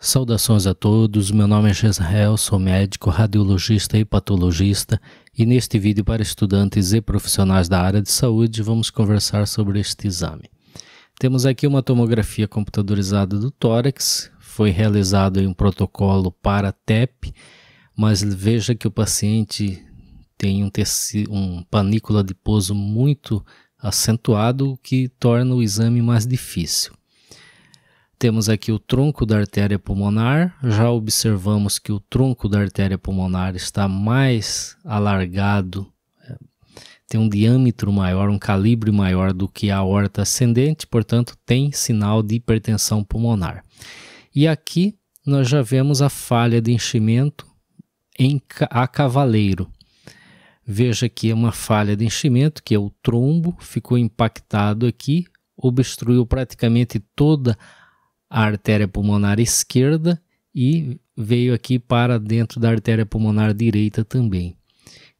Saudações a todos, meu nome é Gisrael, sou médico, radiologista e patologista e neste vídeo para estudantes e profissionais da área de saúde vamos conversar sobre este exame. Temos aqui uma tomografia computadorizada do tórax, foi realizado em um protocolo para TEP, mas veja que o paciente tem um, tecido, um panículo adiposo muito acentuado, o que torna o exame mais difícil. Temos aqui o tronco da artéria pulmonar. Já observamos que o tronco da artéria pulmonar está mais alargado, é, tem um diâmetro maior, um calibre maior do que a aorta ascendente, portanto, tem sinal de hipertensão pulmonar. E aqui nós já vemos a falha de enchimento em, a cavaleiro. Veja que é uma falha de enchimento, que é o trombo, ficou impactado aqui, obstruiu praticamente toda a artéria pulmonar esquerda e veio aqui para dentro da artéria pulmonar direita também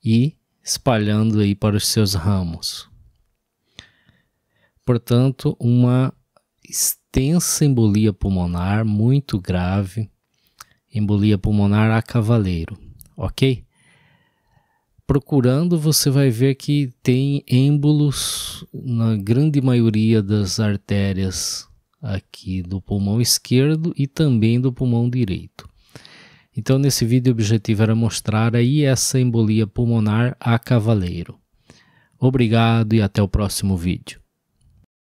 e espalhando aí para os seus ramos. Portanto, uma extensa embolia pulmonar muito grave, embolia pulmonar a cavaleiro, ok? Procurando, você vai ver que tem êmbolos na grande maioria das artérias aqui do pulmão esquerdo e também do pulmão direito. Então, nesse vídeo, o objetivo era mostrar aí essa embolia pulmonar a cavaleiro. Obrigado e até o próximo vídeo.